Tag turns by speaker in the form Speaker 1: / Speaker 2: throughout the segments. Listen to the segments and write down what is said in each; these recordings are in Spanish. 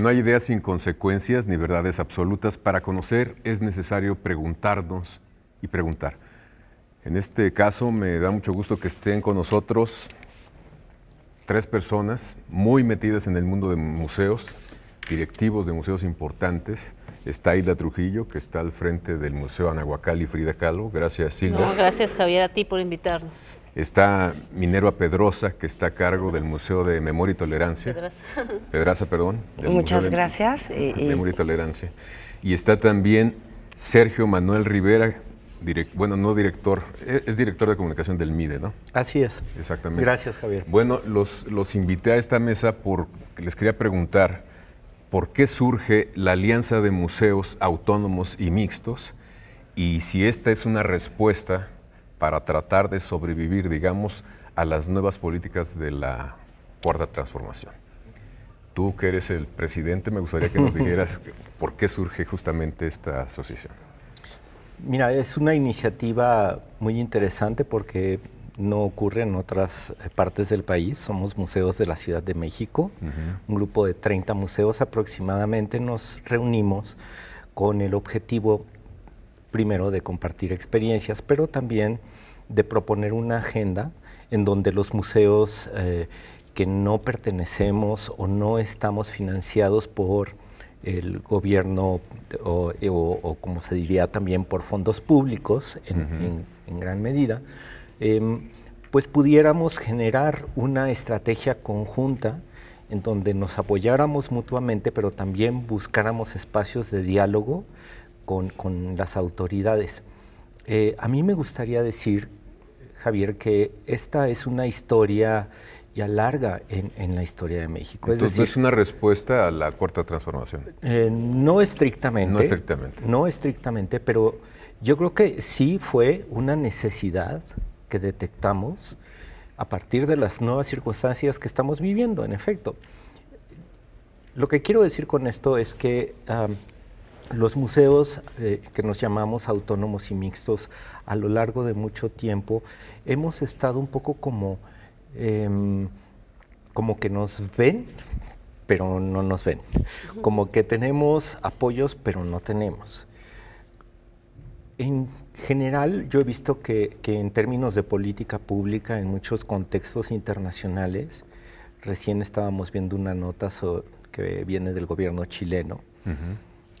Speaker 1: no hay ideas sin consecuencias ni verdades absolutas. Para conocer es necesario preguntarnos y preguntar. En este caso me da mucho gusto que estén con nosotros tres personas muy metidas en el mundo de museos, directivos de museos importantes. Está Hilda Trujillo, que está al frente del Museo Anahuacal y Frida Kahlo. Gracias, Hilda.
Speaker 2: gracias, Javier, a ti por invitarnos.
Speaker 1: Está Minerva Pedrosa, que está a cargo del Museo de Memoria y Tolerancia.
Speaker 2: Pedraza. Pedraza,
Speaker 1: perdón. Muchas gracias.
Speaker 3: Eh, eh, Memoria
Speaker 1: y Tolerancia. Y está también Sergio Manuel Rivera, bueno, no director, e-, es, director de comunicación del MIDE, ¿no? Así es. Exactamente. Gracias, Javier. Bueno, los, los invité a esta mesa porque les quería preguntar por qué surge la Alianza de Museos Autónomos y Mixtos y si esta es una respuesta para tratar de sobrevivir, digamos, a las nuevas políticas de la cuarta transformación. Tú que eres el presidente, me gustaría que nos dijeras por qué surge justamente esta asociación.
Speaker 4: Mira, es una iniciativa muy interesante porque no ocurre en otras eh, partes del país. Somos museos de la Ciudad de México. Un grupo de 30 museos aproximadamente nos reunimos con el objetivo primero de compartir experiencias, pero también de proponer una agenda en donde los museos eh, que no pertenecemos o no estamos financiados por el gobierno o, como se diría también por fondos públicos en, gran medida, em, pues pudiéramos generar una estrategia conjunta en donde nos apoyáramos mutuamente, pero también buscáramos espacios de diálogo con, las autoridades. Eh, a mí me gustaría decir, Javier, que esta es una historia ya larga en, la historia de México. Entonces, es una
Speaker 1: respuesta a la cuarta transformación.
Speaker 4: Eh, no estrictamente. No estrictamente. No estrictamente, pero yo creo que sí fue una necesidad que detectamos a partir de las nuevas circunstancias que estamos viviendo, en efecto. Lo que quiero decir con esto es que los museos eh, que nos llamamos autónomos y mixtos a lo largo de mucho tiempo hemos estado un poco como, em, como que nos ven, pero no nos ven. Como que tenemos apoyos, pero no tenemos. En general, yo he visto que, que en términos de política pública, en muchos contextos internacionales, recién estábamos viendo una nota que viene del gobierno chileno.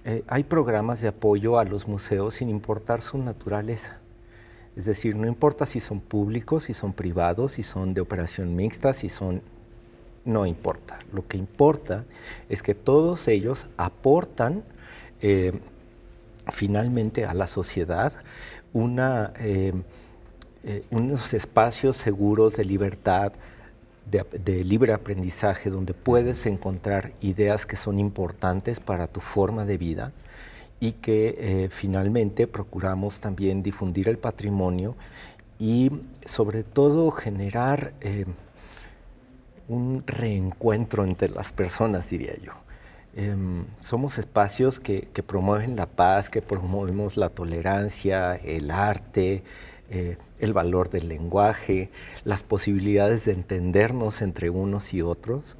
Speaker 4: Eh, hay programas de apoyo a los museos sin importar su naturaleza. Es decir, no importa si son públicos, si son privados, si son de operación mixta, si son... No importa. Lo que importa es que todos ellos aportan eh, finalmente a la sociedad eh, unos espacios seguros de libertad, de, libre aprendizaje donde puedes encontrar ideas que son importantes para tu forma de vida y que eh, finalmente procuramos también difundir el patrimonio y sobre todo generar eh, un reencuentro entre las personas, diría yo. Em, somos espacios que, que promueven la paz, que promovemos la tolerancia, el arte, eh, el valor del lenguaje, las posibilidades de entendernos entre unos y otros.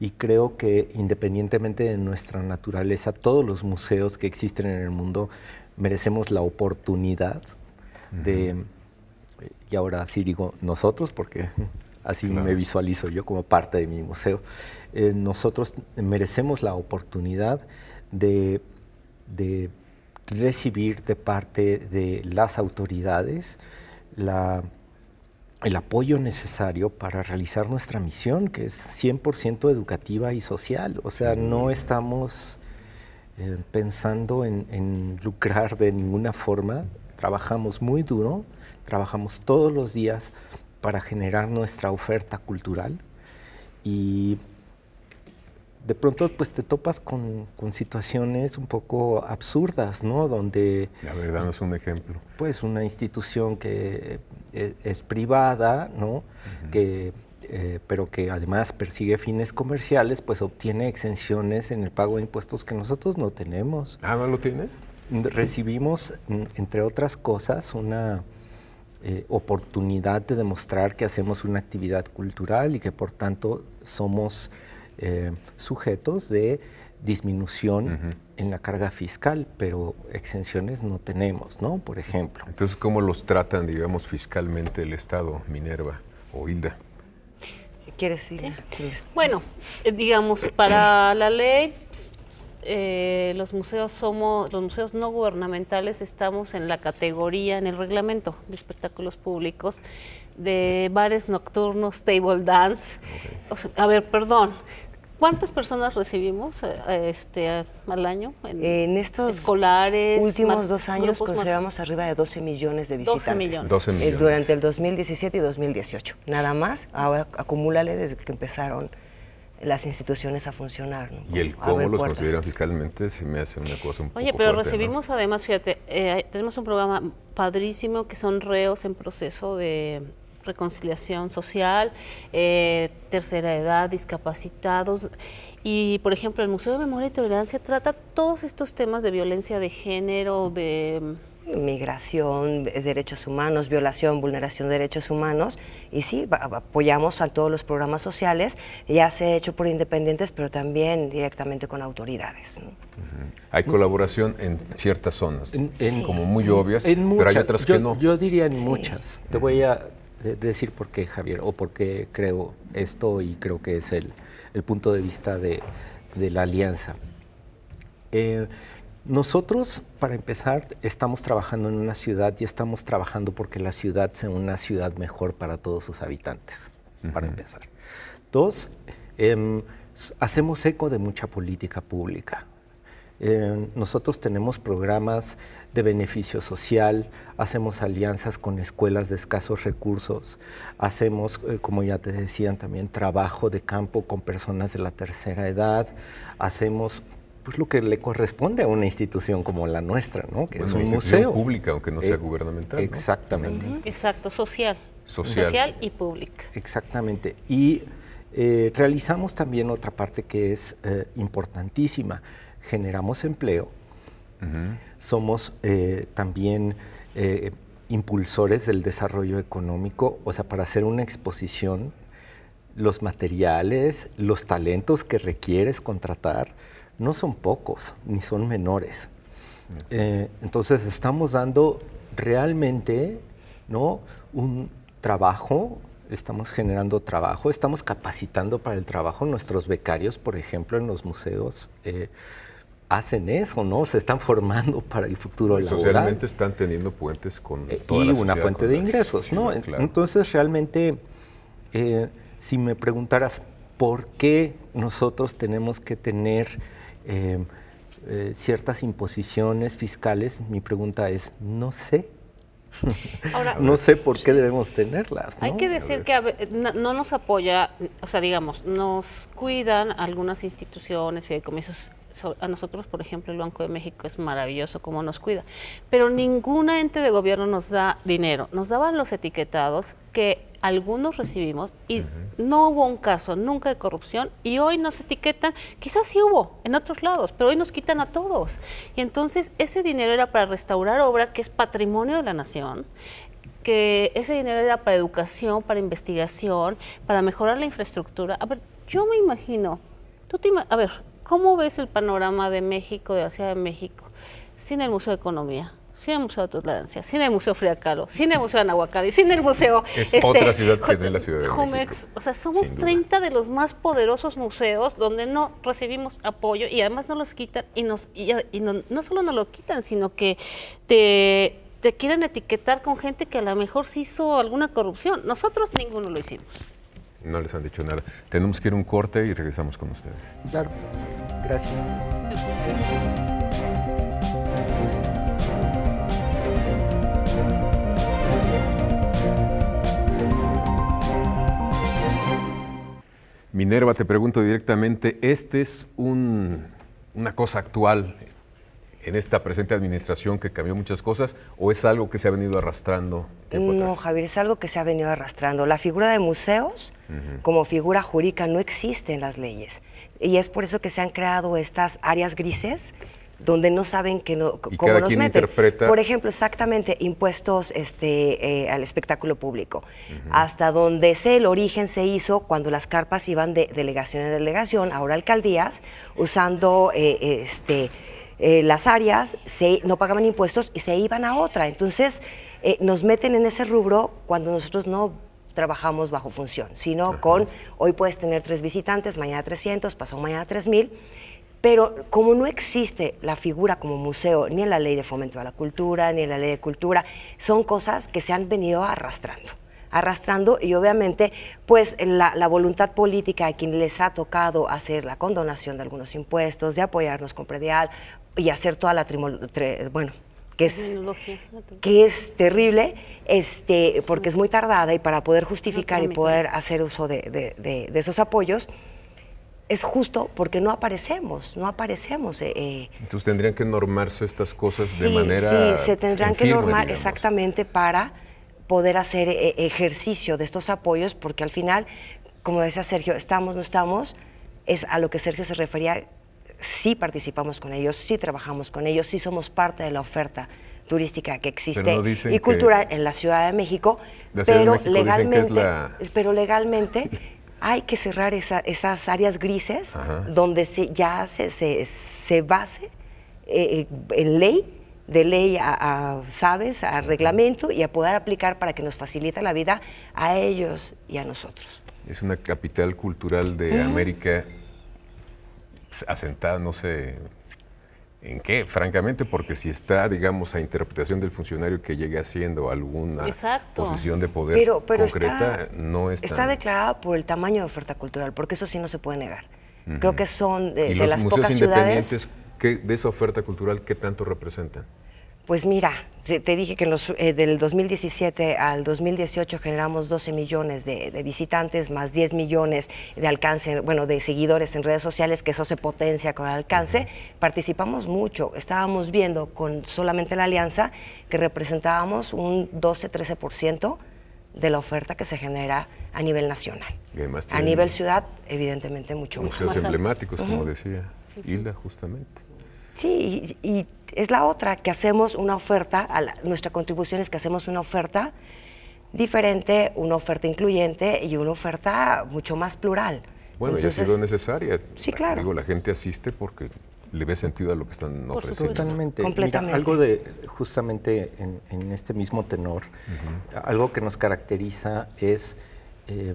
Speaker 4: Y creo que independientemente de nuestra naturaleza, todos los museos que existen en el mundo merecemos la oportunidad de, y ahora sí digo nosotros, porque así me visualizo yo como parte de mi museo, eh, nosotros merecemos la oportunidad de, de recibir de parte de las autoridades el apoyo necesario para realizar nuestra misión, que es 100% educativa y social. O sea, no estamos eh, pensando en, en, lucrar de ninguna forma. Trabajamos muy duro, trabajamos todos los días para generar nuestra oferta cultural y de pronto pues te topas con, situaciones un poco absurdas, ¿no? Donde...
Speaker 1: verdad no es un ejemplo.
Speaker 4: Pues una institución que eh, es, privada, ¿no? que, eh, pero que además persigue fines comerciales, pues obtiene exenciones en el pago de impuestos que nosotros no tenemos. Ah, ¿no lo tiene? Recibimos, entre otras cosas, una... Eh, oportunidad de demostrar que hacemos una actividad cultural y que por tanto somos eh, sujetos de disminución en la carga fiscal, pero exenciones no tenemos, ¿no? Por ejemplo. Entonces, ¿cómo los tratan, digamos, fiscalmente el Estado, Minerva
Speaker 3: o Hilda?
Speaker 2: Si quieres, Hilda. Bueno, eh, digamos, para la ley, eh, los museos somos, los museos no gubernamentales estamos en la categoría, en el reglamento de espectáculos públicos, de bares nocturnos, table dance. a ver, perdón, ¿Cuántas personas recibimos eh, este, al año? En, estos escolares, últimos dos años consideramos pues, arriba de
Speaker 3: 12 millones de visitantes. 12 eh, millones. durante el 2017 y 2018. Nada más, ahora acumúlale desde que empezaron las instituciones a funcionar. Y el cómo los consideran
Speaker 1: fiscalmente se me hace una cosa un poco Oye, pero recibimos
Speaker 2: además, fíjate, eh, tenemos un programa padrísimo que son reos en proceso de reconciliación social, eh, tercera edad, discapacitados. Y, por ejemplo, el Museo de Memoria y Tolerancia trata todos estos temas de violencia de género, de
Speaker 3: mm, migración, derechos humanos, violación, vulneración de derechos humanos. Y sí, apoyamos a todos los programas sociales, ya se ha hecho por independientes, pero también directamente con autoridades.
Speaker 1: Hay colaboración en ciertas zonas, como muy obvias, pero hay otras que no. Yo
Speaker 4: diría en muchas. Te voy a decir por qué Javier o por qué creo esto y creo que es el, punto de vista de, la alianza. Eh, nosotros, para empezar, estamos trabajando en una ciudad y estamos trabajando porque la ciudad sea una ciudad mejor para todos sus habitantes, para empezar. Dos, em, hacemos eco de mucha política pública. Eh, nosotros tenemos programas de beneficio social, hacemos alianzas con escuelas de escasos recursos, hacemos, eh, como ya te decían, también trabajo de campo con personas de la tercera edad, hacemos pues, lo que le corresponde a una institución como la nuestra, ¿no? que es un museo. pública, aunque no sea eh, gubernamental. Exactamente.
Speaker 2: Exacto, Social.
Speaker 4: social
Speaker 2: y pública.
Speaker 4: Exactamente. Y realizamos también otra parte que es importantísima generamos empleo, somos eh, también eh, impulsores del desarrollo económico, o sea, para hacer una exposición, los materiales, los talentos que requieres contratar, no son pocos, ni son menores. Eh, entonces estamos dando realmente ¿no? un trabajo, estamos generando trabajo, estamos capacitando para el trabajo nuestros becarios, por ejemplo, en los museos hacen eso, ¿no? Se están formando para el futuro laboral. Socialmente
Speaker 1: están teniendo puentes con eh, toda Y una fuente de ingresos,
Speaker 4: ¿no? Entonces, realmente, eh, si me preguntaras por qué nosotros tenemos que tener eh, ciertas imposiciones fiscales, mi pregunta es, no sé. no sé por qué debemos tenerlas. Hay que decir
Speaker 2: que no, no, nos apoya, o sea, digamos, nos cuidan algunas instituciones, fideicomisos a nosotros, por ejemplo, el Banco de México es maravilloso cómo nos cuida, pero ninguna ente de gobierno nos da dinero, nos daban los etiquetados que algunos recibimos y no hubo un caso nunca de corrupción y hoy nos etiquetan, quizás sí hubo en otros lados, pero hoy nos quitan a todos. Y entonces ese dinero era para restaurar obra que es patrimonio de la nación, que ese dinero era para educación, para investigación, para mejorar la infraestructura. A ver, yo me imagino, tú te, a ver, ¿Cómo ves el panorama de México, de la Ciudad de México, sin el Museo de Economía? sin el Museo de Tolerancia, sin el Museo Friacalo, sin el Museo de y sin el Museo... Es este, otra ciudad que tiene la Ciudad de México, O sea, somos 30 de los más poderosos museos donde no recibimos apoyo y además no los quitan y, nos, no, solo no lo quitan, sino que te, te quieren etiquetar con gente que a lo mejor se hizo alguna corrupción. Nosotros ninguno lo hicimos.
Speaker 1: No les han dicho nada. Tenemos que ir a un corte y regresamos con ustedes.
Speaker 2: Claro.
Speaker 4: Gracias.
Speaker 1: Minerva, te pregunto directamente, ¿este es un, una cosa actual en esta presente administración que cambió muchas cosas o es algo que se ha venido arrastrando? No,
Speaker 3: Javier, es algo que se ha venido arrastrando. La figura de museos como figura jurídica no existen las leyes. Y es por eso que se han creado estas áreas grises donde no saben que no, cómo cada meten. Por ejemplo, exactamente, impuestos este, eh, al espectáculo público. Hasta donde sé, el origen se hizo cuando las carpas iban de delegación en delegación, ahora alcaldías, usando eh, este, eh, las áreas, no pagaban impuestos y se iban a otra. Entonces, nos meten en ese rubro cuando nosotros no trabajamos bajo función, sino con hoy puedes tener tres visitantes, mañana 300, pasado mañana 3000. Pero como no existe la figura como museo, ni en la ley de fomento a la cultura, ni en la ley de cultura, son cosas que se han venido arrastrando arrastrando y obviamente pues la, la, voluntad política a quien les ha tocado hacer la condonación de algunos impuestos, de apoyarnos con predial y hacer toda la, bueno, que es, que es terrible, este, porque es muy tardada y para poder justificar y poder hacer uso de, esos apoyos, es justo porque no aparecemos, no aparecemos. Eh, eh.
Speaker 1: Entonces tendrían que normarse estas cosas de manera... Sí, se tendrán que normar
Speaker 3: exactamente para poder hacer eh, ejercicio de estos apoyos, porque al final, como decía Sergio, estamos, no estamos, es a lo que Sergio se refería, sí participamos con ellos, sí trabajamos con ellos, sí somos parte de la oferta turística que existe y cultural en la Ciudad de México, pero, legalmente, pero legalmente hay que cerrar esas áreas grises donde se, ya se, se, base eh, eh, en ley de ley a, sabes, a reglamento y a poder aplicar para que nos facilite la vida a ellos y a nosotros.
Speaker 1: Es una capital cultural de América asentada no sé ¿En qué? Francamente, porque si está, digamos, a interpretación del funcionario que llegue haciendo alguna posición de poder concreta, no está. Está
Speaker 3: declarada por el tamaño de oferta cultural, porque eso sí no se puede negar. Creo que son de, ¿Y los las museos pocas independientes,
Speaker 1: ciudades... de esa oferta cultural, ¿qué tanto representan?
Speaker 3: Pues mira, te dije que eh, del 2017 al 2018 generamos 12 millones de, visitantes, más 10 millones de alcance, bueno, de seguidores en redes sociales, que eso se potencia con el alcance. Participamos mucho, estábamos viendo con solamente la alianza que representábamos un 12-13% de la oferta que se genera a nivel nacional. A nivel ciudad, evidentemente, mucho más. emblemáticos, como
Speaker 1: decía Hilda, justamente.
Speaker 3: Sí, y es la otra, que hacemos una oferta, a nuestra contribución es que hacemos una oferta diferente, una oferta incluyente y una oferta mucho más plural. Bueno, ya ha sido
Speaker 1: necesaria. Sí, claro. la gente
Speaker 4: asiste porque le ve sentido a lo que están
Speaker 3: ofreciendo. Totalmente. Completamente. algo
Speaker 4: de, justamente en, este mismo tenor, algo que nos caracteriza es eh,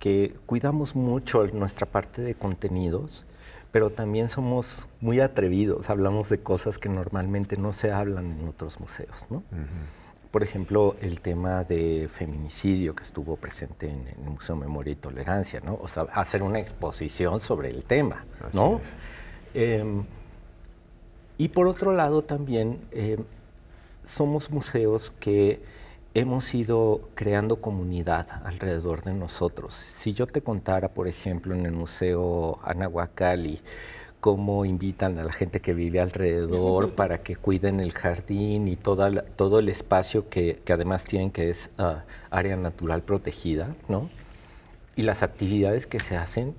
Speaker 4: que cuidamos mucho nuestra parte de contenidos pero también somos muy atrevidos, hablamos de cosas que normalmente no se hablan en otros museos, Por ejemplo, el tema de feminicidio que estuvo presente en, el Museo Memoria y Tolerancia, ¿no? O sea, hacer una exposición sobre el tema, ¿no? Em, y por otro lado también em, somos museos que hemos ido creando comunidad alrededor de nosotros. Si yo te contara, por ejemplo, en el Museo Anahuacalli, cómo invitan a la gente que vive alrededor para que cuiden el jardín y toda todo el espacio que, además tienen que es ah, área natural protegida, ¿no? Y las actividades que se hacen,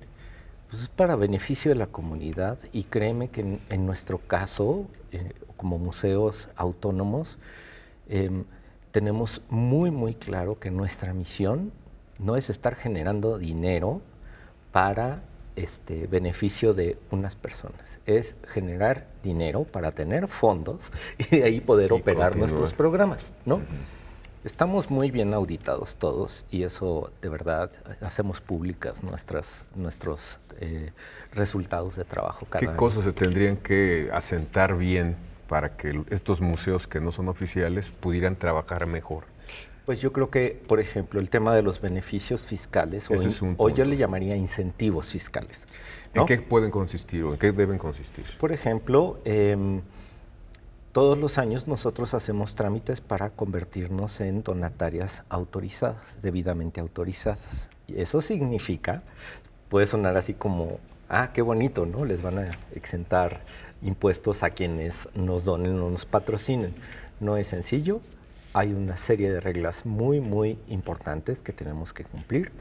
Speaker 4: pues es para beneficio de la comunidad y créeme que en, nuestro caso, eh, como museos autónomos, em, tenemos muy, muy claro que nuestra misión no es estar generando dinero para este beneficio de unas personas, es generar dinero para tener fondos y de ahí poder operar nuestros programas, ¿no? Estamos muy bien auditados todos y eso de verdad hacemos públicas nuestras, nuestros eh, resultados de trabajo. ¿Qué cosas
Speaker 1: se tendrían que asentar bien para que estos museos que no son oficiales pudieran trabajar mejor?
Speaker 4: Pues yo creo que, por ejemplo, el tema de los beneficios fiscales, o, yo le llamaría incentivos fiscales. ¿En qué pueden consistir o en qué deben consistir? Por ejemplo, em, todos los años nosotros hacemos trámites para convertirnos en donatarias autorizadas, debidamente autorizadas. Y eso significa, puede sonar así como, ah, qué bonito, ¿no? Les van a exentar impuestos a quienes nos donen o nos patrocinen. No es sencillo, hay una serie de reglas muy, muy importantes que tenemos que cumplir,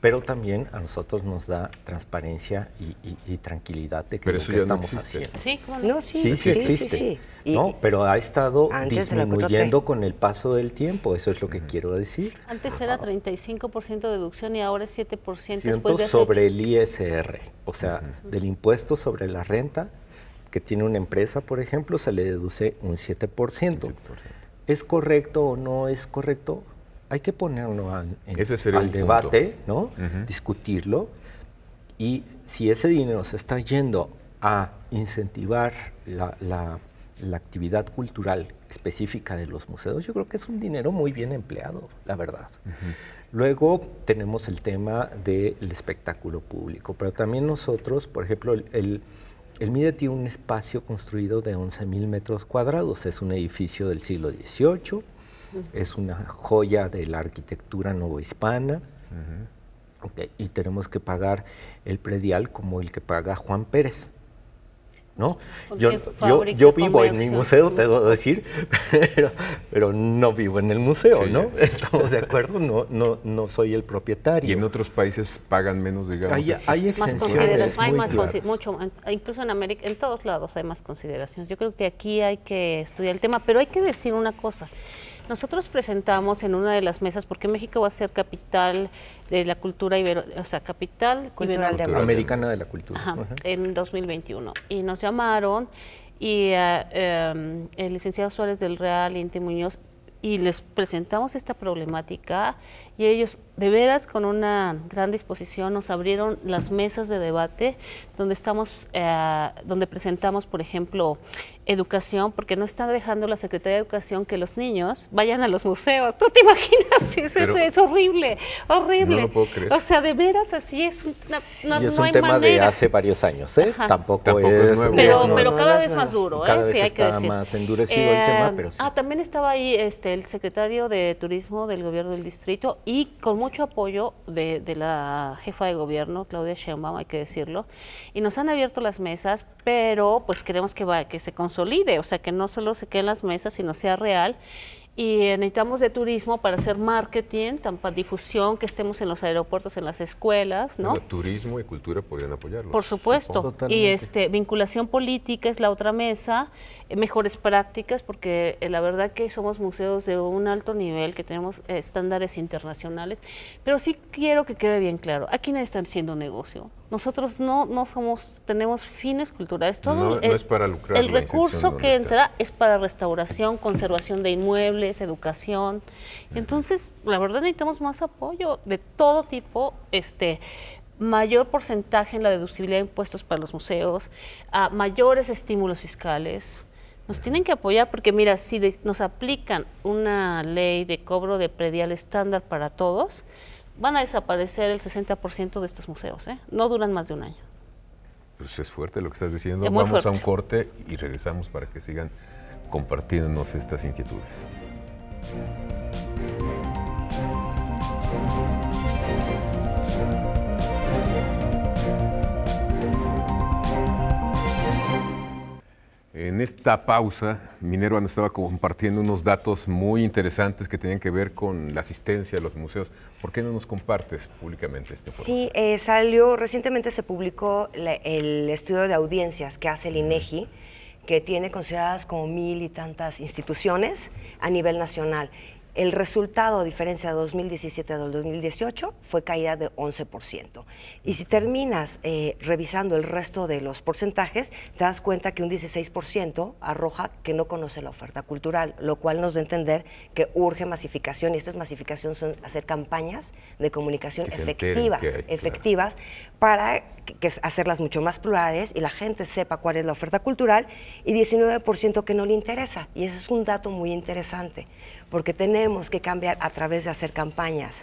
Speaker 4: pero también a nosotros nos da transparencia y, tranquilidad de que lo que estamos haciendo. Sí, sí, existe. No, pero ha estado disminuyendo con el paso del tiempo, eso es lo que quiero decir.
Speaker 2: Antes era 35% de deducción y ahora es 7% después de sobre
Speaker 4: el ISR, o sea, del impuesto sobre la renta que tiene una empresa, por ejemplo, se le deduce un 7%. ¿Es correcto o no es correcto? Hay que ponerlo al, debate, ¿no? discutirlo. Y si ese dinero se está yendo a incentivar la, actividad cultural específica de los museos, yo creo que es un dinero muy bien empleado, la verdad. Luego tenemos el tema del espectáculo público, pero también nosotros, por ejemplo, el el MIDE tiene un espacio construido de 11.000 metros cuadrados. Es un edificio del siglo XVIII, es una joya de la arquitectura novohispana. Y tenemos que pagar el predial como el que paga Juan Pérez. ¿no? Yo, yo, vivo en mi museo, te debo decir, pero, no vivo en el museo, ¿no? Estamos de acuerdo, no, no, no soy el propietario. Y en otros países pagan menos, digamos.
Speaker 2: Hay, hay más mucho, incluso en América, en todos lados hay más consideraciones. Yo creo que aquí hay que estudiar el tema, pero hay que decir una cosa. Nosotros presentamos en una de las mesas, porque México va a ser capital de la cultura ibero, o sea, capital cultural de americana
Speaker 4: de la cultura
Speaker 2: en 2021 y nos llamaron y eh, em, el licenciado Suárez del Real y Muñoz y les presentamos esta problemática y ellos de veras con una gran disposición nos abrieron las mesas de debate donde estamos eh, donde presentamos por ejemplo educación porque no está dejando la Secretaría de Educación que los niños vayan a los museos tú te imaginas eso, es horrible horrible no puedo creer. o sea de veras así es una, es un hay tema de hace
Speaker 4: varios años ¿eh?
Speaker 2: tampoco,
Speaker 1: es, nuevo. pero, cada vez más duro ¿eh? vez sí, hay está más endurecido el tema eh, pero ah
Speaker 2: también estaba ahí este el secretario de turismo del gobierno del distrito y con mucho apoyo de, de, la jefa de gobierno, Claudia Sheinbaum, hay que decirlo, y nos han abierto las mesas, pero pues queremos que, va, que se consolide, o sea, que no solo se queden las mesas, sino sea real y necesitamos de turismo para hacer marketing, para difusión, que estemos en los aeropuertos, en las escuelas, ¿no?
Speaker 1: turismo y cultura podrían apoyarlos. Por supuesto. Y este
Speaker 2: vinculación política es la otra mesa, eh, mejores prácticas, porque eh, la verdad que somos museos de un alto nivel, que tenemos estándares internacionales, pero sí quiero que quede bien claro, aquí nadie está haciendo negocio. Nosotros no, no somos, tenemos fines culturales. Todo no, el, es para lucrar. El recurso que entra es para restauración, conservación de inmuebles, educación. Entonces, la verdad necesitamos más apoyo de todo tipo, este, mayor porcentaje en la deducibilidad de impuestos para los museos, mayores estímulos fiscales. Nos tienen que apoyar porque, mira, si nos aplican una ley de cobro de predial estándar para todos, van a desaparecer el 60% de estos museos. ¿eh? No duran más de un año.
Speaker 1: Pues es fuerte lo que estás diciendo. Vamos a un corte y regresamos para que sigan compartiéndonos estas inquietudes. En esta pausa, Minero nos estaba compartiendo unos datos muy interesantes que tenían que ver con la asistencia a los museos. ¿Por qué no nos compartes públicamente este informe? Sí,
Speaker 3: eh, salió, recientemente se publicó el estudio de audiencias que hace el INEGI, que tiene consideradas como mil y tantas instituciones a nivel nacional. El resultado, a diferencia de 2017 a 2018, fue caída de 11%. Y si terminas eh, revisando el resto de los porcentajes, te das cuenta que un 16% arroja que no conoce la oferta cultural, lo cual nos da a entender que urge masificación, y esta masificaciones masificación son hacer campañas de comunicación efectivas, efectivas para que, hacerlas mucho más plurales y la gente sepa cuál es la oferta cultural y 19% que no le interesa. Y ese es un dato muy interesante, porque tenemos que cambiar a través de hacer campañas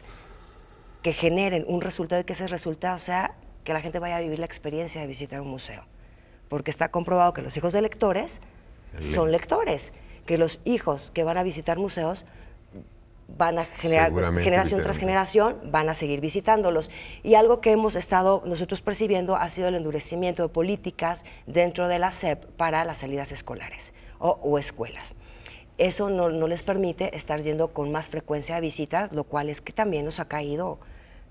Speaker 3: que generen un resultado y que ese resultado sea que la gente vaya a vivir la experiencia de visitar un museo. Porque está comprobado que los hijos de lectores son lectores, que los hijos que van a visitar museos van a generar generación tras generación, van a seguir visitándolos. Y algo que hemos estado nosotros percibiendo ha sido el endurecimiento de políticas dentro de la SEP para las salidas escolares o, escuelas. Eso no, les permite estar yendo con más frecuencia a visitas, lo cual es que también nos ha caído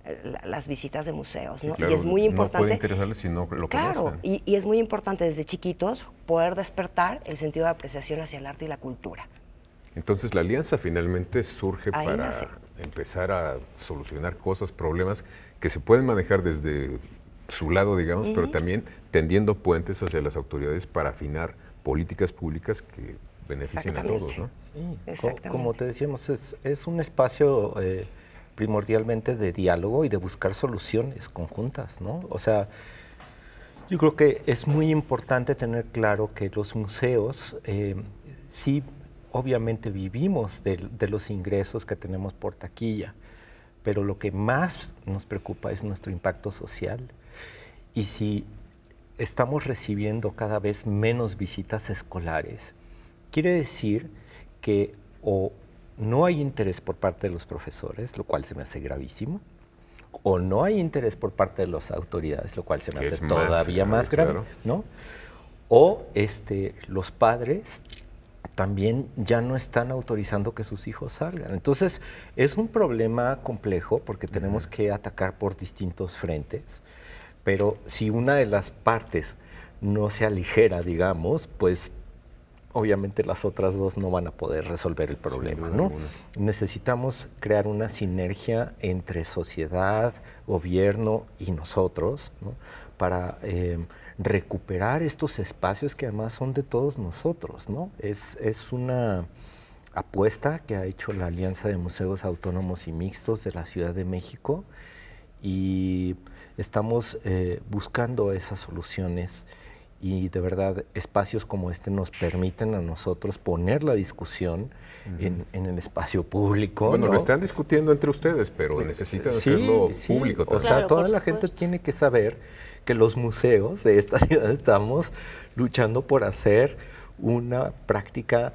Speaker 3: eh, las visitas de museos, y es muy importante. puede
Speaker 1: interesarles si no lo Claro,
Speaker 3: y, es muy importante desde chiquitos poder despertar el sentido de apreciación hacia el arte y la cultura.
Speaker 1: Entonces la alianza finalmente surge para empezar a solucionar cosas, problemas que se pueden manejar desde su lado, digamos, pero también tendiendo puentes hacia las autoridades para afinar políticas públicas que beneficien a todos, ¿no? Sí, Como,
Speaker 4: te decíamos, es, es un espacio eh, primordialmente de diálogo y de buscar soluciones conjuntas, ¿no? O sea, yo creo que es muy importante tener claro que los museos eh, sí obviamente vivimos de, los ingresos que tenemos por taquilla, pero lo que más nos preocupa es nuestro impacto social. Y si estamos recibiendo cada vez menos visitas escolares, quiere decir que o no hay interés por parte de los profesores, lo cual se me hace gravísimo, o no hay interés por parte de las autoridades, lo cual se me hace todavía más, grave, ¿no? O este, los padres también ya no están autorizando que sus hijos salgan. Entonces, es un problema complejo porque tenemos que atacar por distintos frentes, pero si una de las partes no se aligera, digamos, pues obviamente las otras dos no van a poder resolver el problema, ¿no? Necesitamos crear una sinergia entre sociedad, gobierno y nosotros, ¿no? Para eh, recuperar estos espacios que además son de todos nosotros, Es, una apuesta que ha hecho la Alianza de Museos Autónomos y Mixtos de la Ciudad de México y estamos eh, buscando esas soluciones y de verdad espacios como este nos permiten a nosotros poner la discusión en, el espacio público. Bueno, lo están discutiendo entre ustedes, pero pues, necesitan hacerlo público. También. O sea, toda la gente tiene que saber que los museos de esta ciudad estamos luchando por hacer una práctica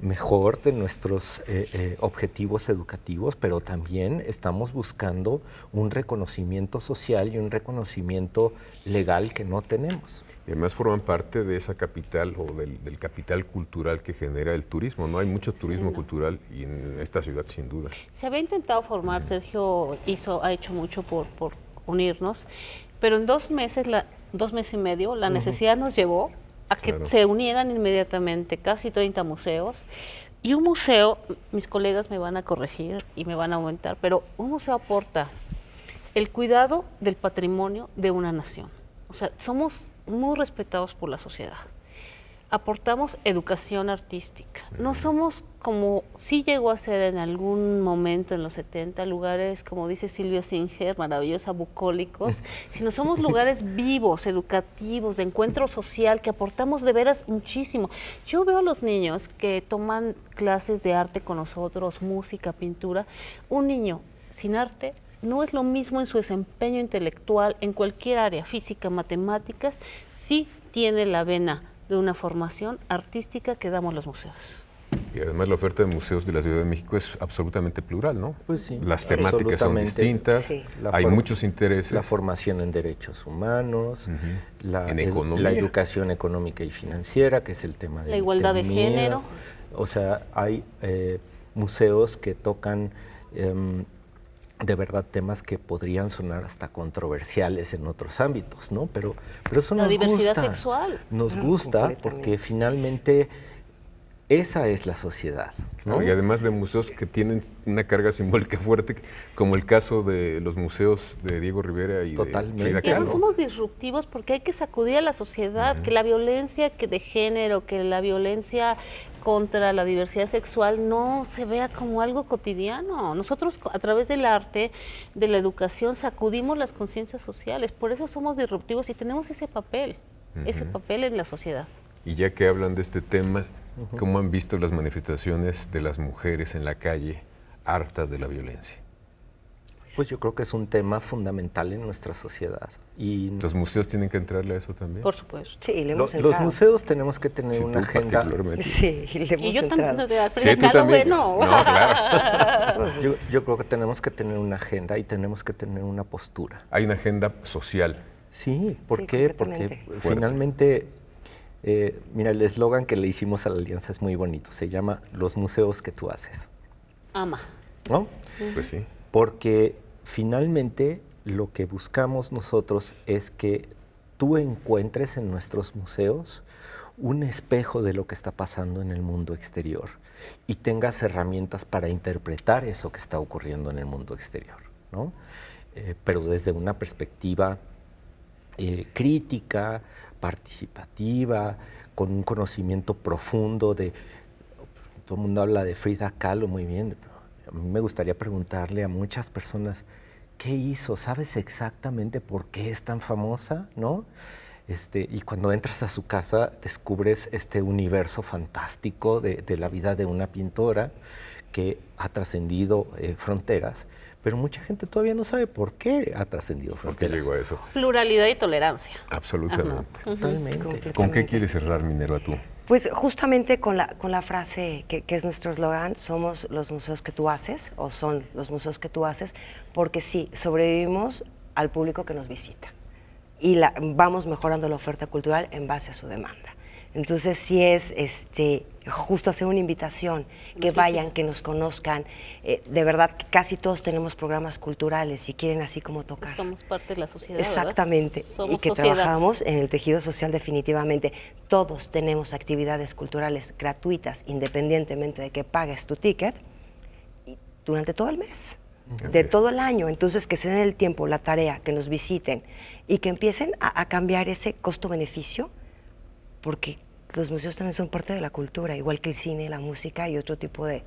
Speaker 4: mejor de nuestros eh, eh, objetivos educativos, pero también estamos buscando un reconocimiento social y un reconocimiento legal que no tenemos. además
Speaker 1: forman parte de esa capital o del, capital cultural que genera el turismo, ¿no? Hay mucho turismo cultural en esta ciudad sin duda.
Speaker 2: Se había intentado formar, Sergio hizo, ha hecho mucho por, unirnos, pero en dos meses, dos meses y medio, la necesidad nos llevó a que se unieran inmediatamente casi 30 museos. Y un museo, mis colegas me van a corregir y me van a aumentar, pero un museo aporta el cuidado del patrimonio de una nación. O sea, somos muy respetados por la sociedad aportamos educación artística. No somos como si llegó a ser en algún momento en los 70 lugares, como dice Silvia Singer, maravillosa, bucólicos, sino somos lugares vivos, educativos, de encuentro social, que aportamos de veras muchísimo. Yo veo a los niños que toman clases de arte con nosotros, música, pintura. Un niño sin arte no es lo mismo en su desempeño intelectual, en cualquier área, física, matemáticas, sí tiene la vena de una formación artística que damos los museos.
Speaker 1: Y además la oferta de museos de la Ciudad de México es absolutamente plural, ¿no? Pues sí. Las temáticas son distintas, hay muchos intereses. La
Speaker 4: formación en derechos humanos, la, educación económica y financiera, que es el tema de la igualdad de género. O sea, hay eh, museos que tocan em, de verdad temas que podrían sonar hasta controversiales en otros ámbitos, ¿no? Pero, pero eso nos gusta. La diversidad
Speaker 2: sexual. Nos mm,
Speaker 4: gusta porque finalmente esa es la sociedad.
Speaker 1: Y además de museos que tienen una carga simbólica fuerte, como el caso de los museos de Diego Rivera y de Totalmente. somos
Speaker 2: disruptivos porque hay que sacudir a la sociedad, que la violencia que de género, que la violencia contra la diversidad sexual no se vea como algo cotidiano. Nosotros a través del arte, de la educación, sacudimos las conciencias sociales. Por eso somos disruptivos y tenemos ese papel, ese papel en la sociedad.
Speaker 1: Y ya que hablan de este tema, ¿Cómo han visto las manifestaciones de las mujeres en la calle hartas de la violencia?
Speaker 4: Pues yo creo que es un tema fundamental en nuestra sociedad. Y ¿Los museos tienen que entrarle a eso también?
Speaker 2: Por supuesto. Sí,
Speaker 3: los
Speaker 4: museos tenemos que tener una agenda. Sí,
Speaker 3: le hemos y yo entrado. también.
Speaker 2: Sí, tú también. No, claro. Pues
Speaker 4: yo, creo que tenemos que tener una agenda y tenemos que tener una postura. Hay una agenda social. Sí, ¿por qué? Porque finalmente eh, mira, el eslogan que le hicimos a la alianza es muy bonito. Se llama Los museos que tú haces. Ama. ¿No? Pues sí. Porque finalmente lo que buscamos nosotros es que tú encuentres en nuestros museos un espejo de lo que está pasando en el mundo exterior y tengas herramientas para interpretar eso que está ocurriendo en el mundo exterior, ¿no? Eh, pero desde una perspectiva eh, crítica, participativa, con un conocimiento profundo de... Todo el mundo habla de Frida Kahlo muy bien. A mí me gustaría preguntarle a muchas personas, ¿qué hizo? ¿Sabes exactamente por qué es tan famosa? ¿No? Este, y cuando entras a su casa descubres este universo fantástico de, la vida de una pintora que ha trascendido eh, fronteras pero mucha gente todavía no sabe por qué ha trascendido fronteras. ¿Por eso?
Speaker 2: Pluralidad y tolerancia.
Speaker 3: Absolutamente.
Speaker 2: Totalmente.
Speaker 1: ¿Con qué quieres cerrar, Minerva, tú?
Speaker 3: Pues justamente con la, con la frase que, es nuestro eslogan, somos los museos que tú haces, o son los museos que tú haces, porque sí, sobrevivimos al público que nos visita y la, vamos mejorando la oferta cultural en base a su demanda. Entonces si es este, justo hacer una invitación, que vayan, que nos conozcan. Eh, de verdad, casi todos tenemos programas culturales y quieren así como tocar.
Speaker 2: Somos parte de la sociedad. Exactamente, Somos y que trabajamos
Speaker 3: en el tejido social definitivamente. Todos tenemos actividades culturales gratuitas, independientemente de que pagues tu ticket, durante todo el mes. de todo el año, entonces que se den el tiempo, la tarea, que nos visiten y que empiecen a cambiar ese costo-beneficio porque los museos también son parte de la cultura, igual que el cine, la música y otro tipo de...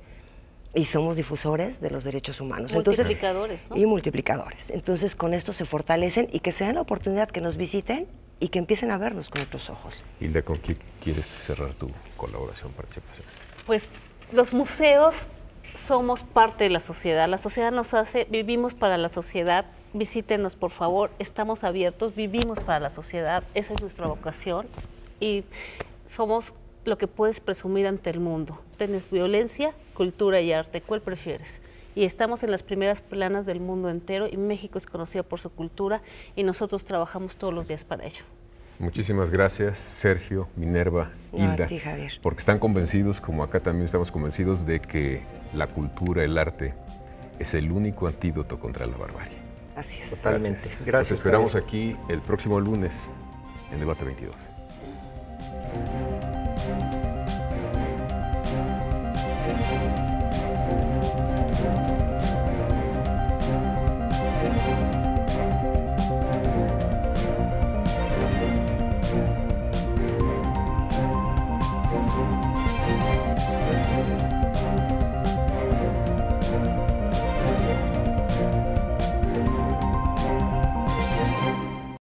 Speaker 3: Y somos difusores de los derechos humanos. Multiplicadores, Entonces, ¿no? Y multiplicadores. Entonces, con esto se fortalecen y que se den la oportunidad que nos visiten y que empiecen a vernos con otros ojos.
Speaker 1: Hilda, ¿con qué quieres cerrar tu colaboración, participación?
Speaker 2: Pues los museos somos parte de la sociedad. La sociedad nos hace, vivimos para la sociedad. Visítenos, por favor. Estamos abiertos, vivimos para la sociedad. Esa es nuestra vocación y somos lo que puedes presumir ante el mundo. Tienes violencia, cultura y arte. ¿Cuál prefieres? Y estamos en las primeras planas del mundo entero y México es conocido por su cultura y nosotros trabajamos todos los días para ello.
Speaker 1: Muchísimas gracias, Sergio, Minerva, Hilda, Javier. porque están convencidos, como acá también estamos convencidos, de que la cultura, el arte, es el único antídoto contra la barbarie. Así es. Totalmente. Gracias. esperamos aquí el próximo lunes en El Debate 22. thank you